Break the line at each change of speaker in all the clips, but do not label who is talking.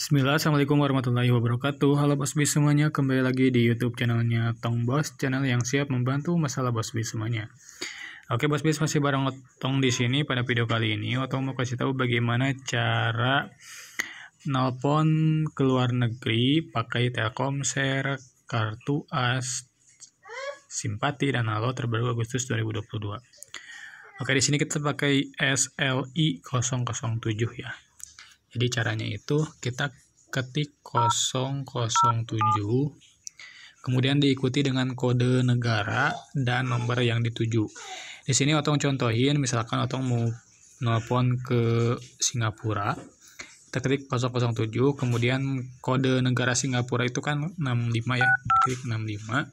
Bismillah, Assalamualaikum warahmatullahi wabarakatuh Halo Bos Bis semuanya, kembali lagi di Youtube channelnya Tong Bos Channel yang siap membantu masalah Bos Bis semuanya Oke Bos Bis, masih bareng Tong di sini pada video kali ini Otong mau kasih tahu bagaimana cara nelpon ke luar negeri pakai Telkomsel kartu AS simpati dan halo terbaru Agustus 2022 Oke di sini kita pakai SLI 007 ya jadi caranya itu kita ketik 007 kemudian diikuti dengan kode negara dan nomor yang dituju. Di sini otong contohin misalkan otong mau nelpon ke Singapura. Kita ketik 007 kemudian kode negara Singapura itu kan 65 ya. Klik 65.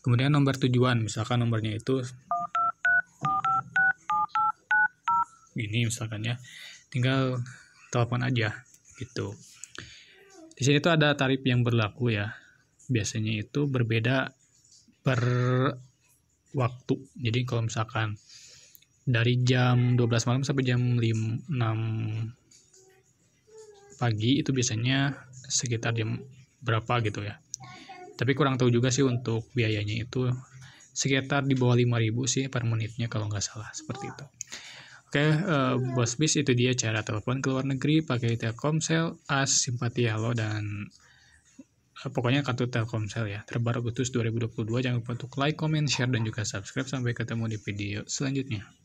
Kemudian nomor tujuan misalkan nomornya itu ini misalkan ya. Tinggal telepon aja gitu di sini tuh ada tarif yang berlaku ya biasanya itu berbeda per waktu jadi kalau misalkan dari jam 12 malam sampai jam 5, 6 pagi itu biasanya sekitar jam berapa gitu ya tapi kurang tahu juga sih untuk biayanya itu sekitar di bawah 5000 sih per menitnya kalau nggak salah seperti itu Oke, uh, Bos Bis itu dia cara telepon ke luar negeri pakai Telkomsel, AS, Simpati Halo dan uh, pokoknya kartu Telkomsel ya. Terbaru Agustus 2022 jangan lupa untuk like, comment, share dan juga subscribe sampai ketemu di video selanjutnya.